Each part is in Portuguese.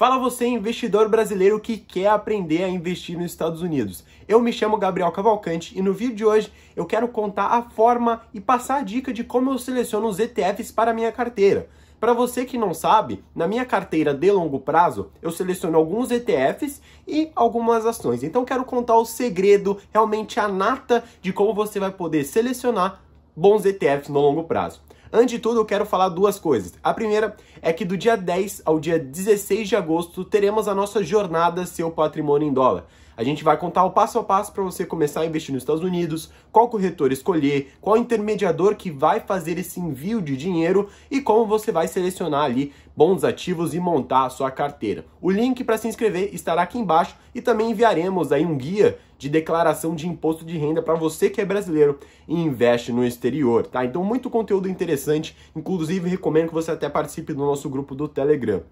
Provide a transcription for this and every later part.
Fala você, investidor brasileiro que quer aprender a investir nos Estados Unidos. Eu me chamo Gabriel Cavalcante e no vídeo de hoje eu quero contar a forma e passar a dica de como eu seleciono os ETFs para a minha carteira. Para você que não sabe, na minha carteira de longo prazo, eu seleciono alguns ETFs e algumas ações. Então quero contar o segredo, realmente a nata de como você vai poder selecionar bons ETFs no longo prazo. Antes de tudo, eu quero falar duas coisas. A primeira é que do dia 10 ao dia 16 de agosto teremos a nossa jornada Seu Patrimônio em Dólar. A gente vai contar o passo a passo para você começar a investir nos Estados Unidos, qual corretor escolher, qual intermediador que vai fazer esse envio de dinheiro e como você vai selecionar ali bons ativos e montar a sua carteira. O link para se inscrever estará aqui embaixo e também enviaremos aí um guia de declaração de imposto de renda para você que é brasileiro e investe no exterior, tá? Então muito conteúdo interessante, inclusive recomendo que você até participe do nosso grupo do Telegram.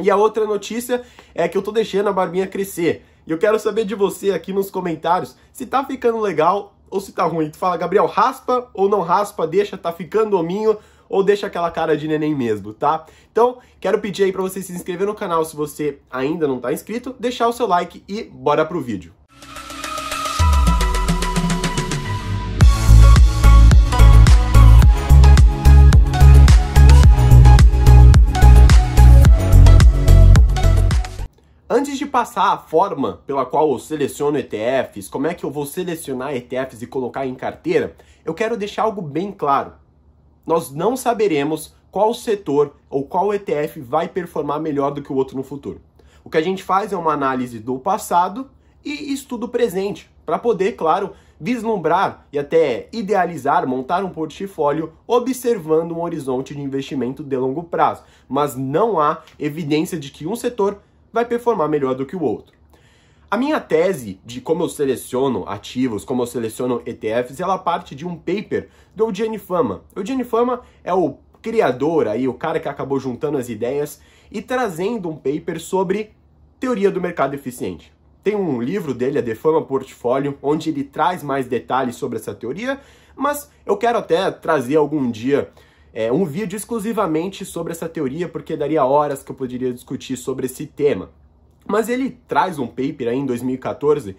E a outra notícia é que eu tô deixando a barbinha crescer. E eu quero saber de você aqui nos comentários se tá ficando legal ou se tá ruim. Tu fala, Gabriel, raspa ou não raspa, deixa, tá ficando hominho ou deixa aquela cara de neném mesmo, tá? Então, quero pedir aí para você se inscrever no canal se você ainda não tá inscrito, deixar o seu like e bora pro vídeo. Antes de passar a forma pela qual eu seleciono ETFs, como é que eu vou selecionar ETFs e colocar em carteira, eu quero deixar algo bem claro. Nós não saberemos qual setor ou qual ETF vai performar melhor do que o outro no futuro. O que a gente faz é uma análise do passado e estudo presente, para poder, claro, vislumbrar e até idealizar, montar um portfólio observando um horizonte de investimento de longo prazo. Mas não há evidência de que um setor vai performar melhor do que o outro. A minha tese de como eu seleciono ativos, como eu seleciono ETFs, ela parte de um paper do Eugene Fama. Eugene Fama é o criador aí, o cara que acabou juntando as ideias e trazendo um paper sobre teoria do mercado eficiente. Tem um livro dele, a The Fama Portfólio, onde ele traz mais detalhes sobre essa teoria, mas eu quero até trazer algum dia é, um vídeo exclusivamente sobre essa teoria, porque daria horas que eu poderia discutir sobre esse tema. Mas ele traz um paper aí em 2014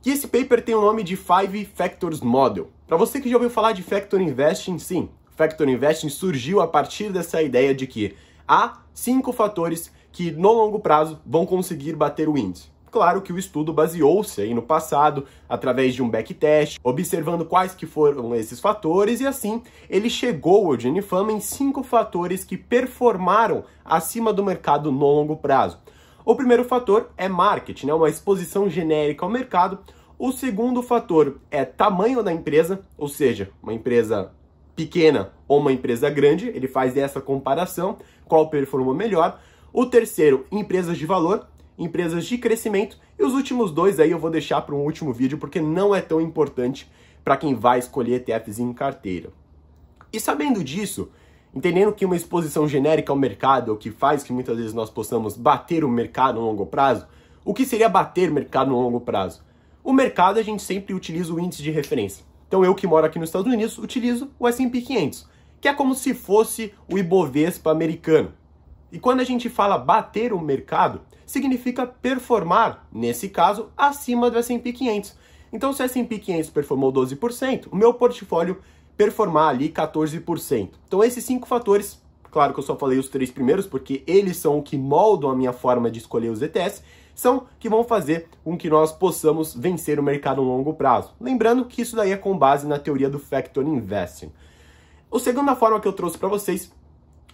que esse paper tem o nome de Five Factors Model. Para você que já ouviu falar de Factor Investing, sim, Factor Investing surgiu a partir dessa ideia de que há cinco fatores que no longo prazo vão conseguir bater o índice. Claro que o estudo baseou-se aí no passado, através de um backtest, observando quais que foram esses fatores, e assim ele chegou, ao Eugene Fama, em cinco fatores que performaram acima do mercado no longo prazo. O primeiro fator é marketing, né, uma exposição genérica ao mercado. O segundo fator é tamanho da empresa, ou seja, uma empresa pequena ou uma empresa grande, ele faz essa comparação, qual performou melhor. O terceiro, empresas de valor, empresas de crescimento. E os últimos dois aí eu vou deixar para um último vídeo, porque não é tão importante para quem vai escolher ETFs em carteira. E sabendo disso, entendendo que uma exposição genérica ao mercado é o que faz que muitas vezes nós possamos bater o mercado no longo prazo, o que seria bater o mercado no longo prazo? O mercado a gente sempre utiliza o índice de referência. Então eu que moro aqui nos Estados Unidos utilizo o S&P 500, que é como se fosse o Ibovespa americano. E quando a gente fala bater o mercado, significa performar, nesse caso, acima do S&P 500. Então, se o S&P 500 performou 12%, o meu portfólio performar ali 14%. Então, esses cinco fatores, claro que eu só falei os três primeiros, porque eles são o que moldam a minha forma de escolher os ETFs, são que vão fazer com que nós possamos vencer o mercado a longo prazo. Lembrando que isso daí é com base na teoria do Factor Investing. A segunda forma que eu trouxe para vocês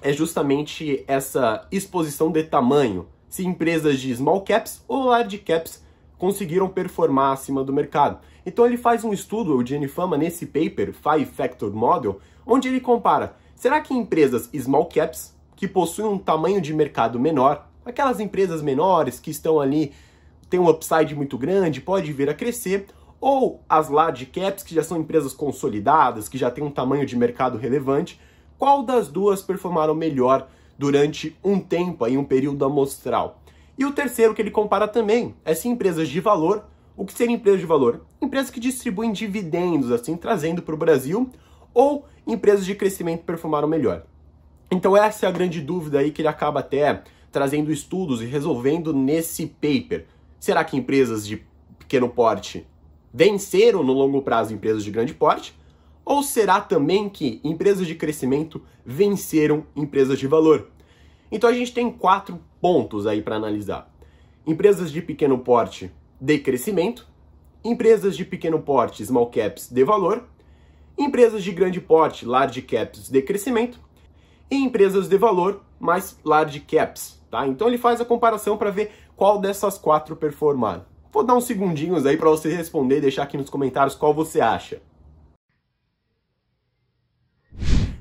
é justamente essa exposição de tamanho se empresas de small caps ou large caps conseguiram performar acima do mercado. Então ele faz um estudo, o Gene Fama, nesse paper, Five Factor Model, onde ele compara, será que empresas small caps, que possuem um tamanho de mercado menor, aquelas empresas menores que estão ali, tem um upside muito grande, pode vir a crescer, ou as large caps, que já são empresas consolidadas, que já têm um tamanho de mercado relevante, qual das duas performaram melhor durante um tempo, em um período amostral. E o terceiro que ele compara também é se empresas de valor, o que seria empresa de valor? Empresas que distribuem dividendos, assim, trazendo para o Brasil, ou empresas de crescimento perfumaram melhor. Então essa é a grande dúvida aí que ele acaba até trazendo estudos e resolvendo nesse paper. Será que empresas de pequeno porte venceram no longo prazo empresas de grande porte? Ou será também que empresas de crescimento venceram empresas de valor? Então a gente tem quatro pontos aí para analisar: empresas de pequeno porte de crescimento, empresas de pequeno porte small caps de valor, empresas de grande porte large caps de crescimento e empresas de valor mais large caps, tá? Então ele faz a comparação para ver qual dessas quatro performaram. Vou dar uns segundinhos aí para você responder e deixar aqui nos comentários qual você acha.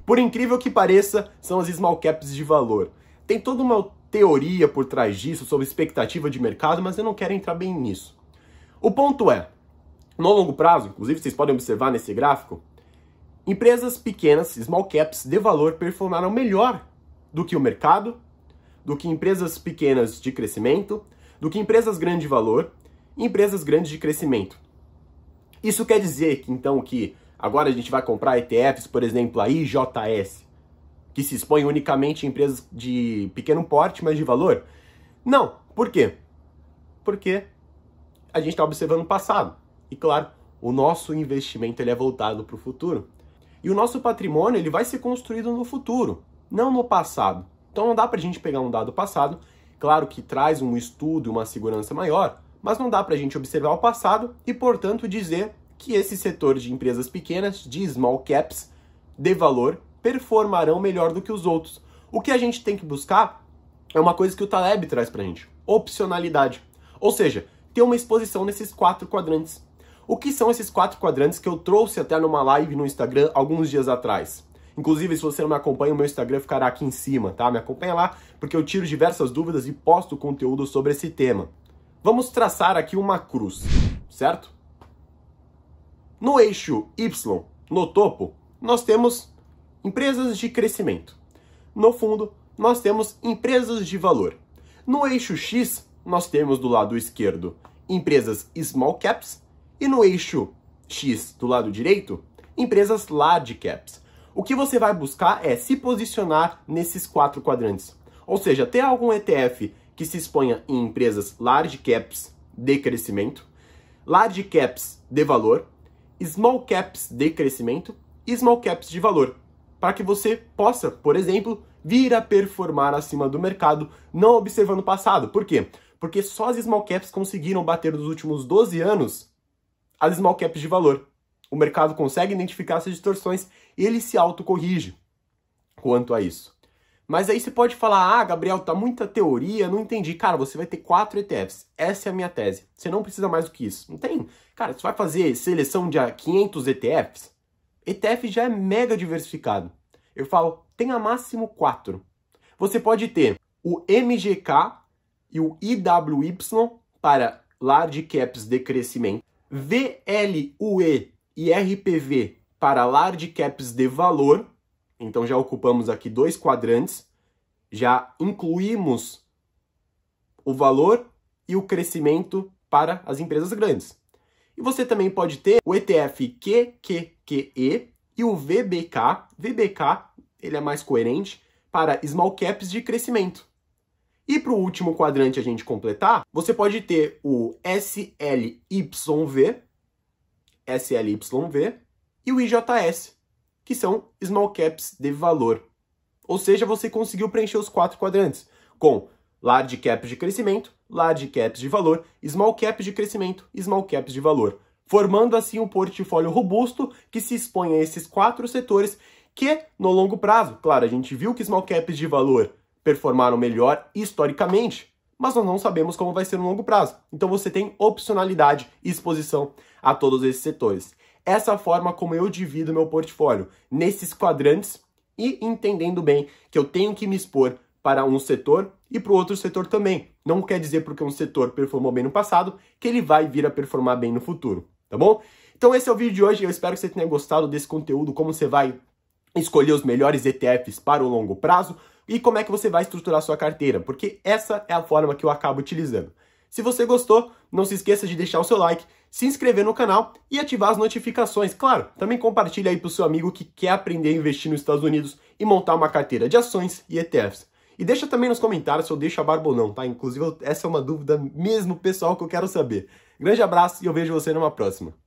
Por incrível que pareça, são as small caps de valor. Tem toda uma teoria por trás disso, sobre expectativa de mercado, mas eu não quero entrar bem nisso. O ponto é, no longo prazo, inclusive vocês podem observar nesse gráfico, empresas pequenas, small caps, de valor, performaram melhor do que o mercado, do que empresas pequenas de crescimento, do que empresas grandes de valor e empresas grandes de crescimento. Isso quer dizer que, então, que Agora a gente vai comprar ETFs, por exemplo, a IJS, que se expõe unicamente a empresas de pequeno porte, mas de valor? Não. Por quê? Porque a gente está observando o passado. E claro, o nosso investimento ele é voltado para o futuro. E o nosso patrimônio ele vai ser construído no futuro, não no passado. Então não dá para a gente pegar um dado passado, claro que traz um estudo e uma segurança maior, mas não dá para a gente observar o passado e, portanto, dizer que esse setor de empresas pequenas, de small caps, de valor, performarão melhor do que os outros. O que a gente tem que buscar é uma coisa que o Taleb traz pra gente: opcionalidade. Ou seja, ter uma exposição nesses quatro quadrantes. O que são esses quatro quadrantes que eu trouxe até numa live no Instagram alguns dias atrás? Inclusive, se você não me acompanha, o meu Instagram ficará aqui em cima, tá? Me acompanha lá, porque eu tiro diversas dúvidas e posto conteúdo sobre esse tema. Vamos traçar aqui uma cruz, certo? No eixo Y, no topo, nós temos empresas de crescimento. No fundo, nós temos empresas de valor. No eixo X, nós temos do lado esquerdo empresas small caps e no eixo X do lado direito, empresas large caps. O que você vai buscar é se posicionar nesses quatro quadrantes. Ou seja, ter algum ETF que se exponha em empresas large caps de crescimento, large caps de valor small caps de crescimento e small caps de valor, para que você possa, por exemplo, vir a performar acima do mercado, não observando o passado. Por quê? Porque só as small caps conseguiram bater nos últimos 12 anos as small caps de valor. O mercado consegue identificar essas distorções e ele se autocorrige quanto a isso. Mas aí você pode falar, ah, Gabriel, tá muita teoria, não entendi. Cara, você vai ter quatro ETFs. Essa é a minha tese. Você não precisa mais do que isso. Não tem. Cara, você vai fazer seleção de 500 ETFs? ETF já é mega diversificado. Eu falo, tenha máximo quatro. Você pode ter o MGK e o IWY para large caps de crescimento, VLUE e RPV para large caps de valor, então já ocupamos aqui dois quadrantes, já incluímos o valor e o crescimento para as empresas grandes. E você também pode ter o ETF QQQE e o VBK. VBK, ele é mais coerente para small caps de crescimento. E para o último quadrante a gente completar, você pode ter o SLYV, SLYV e o IJS que são small caps de valor. Ou seja, você conseguiu preencher os quatro quadrantes com large caps de crescimento, large caps de valor, small caps de crescimento, small caps de valor, formando assim um portfólio robusto que se expõe a esses quatro setores que, no longo prazo, claro, a gente viu que small caps de valor performaram melhor historicamente, mas nós não sabemos como vai ser no longo prazo. Então você tem opcionalidade e exposição a todos esses setores essa forma como eu divido meu portfólio nesses quadrantes e entendendo bem que eu tenho que me expor para um setor e para o outro setor também. Não quer dizer porque um setor performou bem no passado que ele vai vir a performar bem no futuro, tá bom? Então esse é o vídeo de hoje, eu espero que você tenha gostado desse conteúdo, como você vai escolher os melhores ETFs para o longo prazo e como é que você vai estruturar sua carteira, porque essa é a forma que eu acabo utilizando. Se você gostou, não se esqueça de deixar o seu like, se inscrever no canal e ativar as notificações. Claro, também compartilha aí para o seu amigo que quer aprender a investir nos Estados Unidos e montar uma carteira de ações e ETFs. E deixa também nos comentários se eu deixo a barba ou não, tá? Inclusive, essa é uma dúvida mesmo pessoal que eu quero saber. Grande abraço e eu vejo você numa próxima.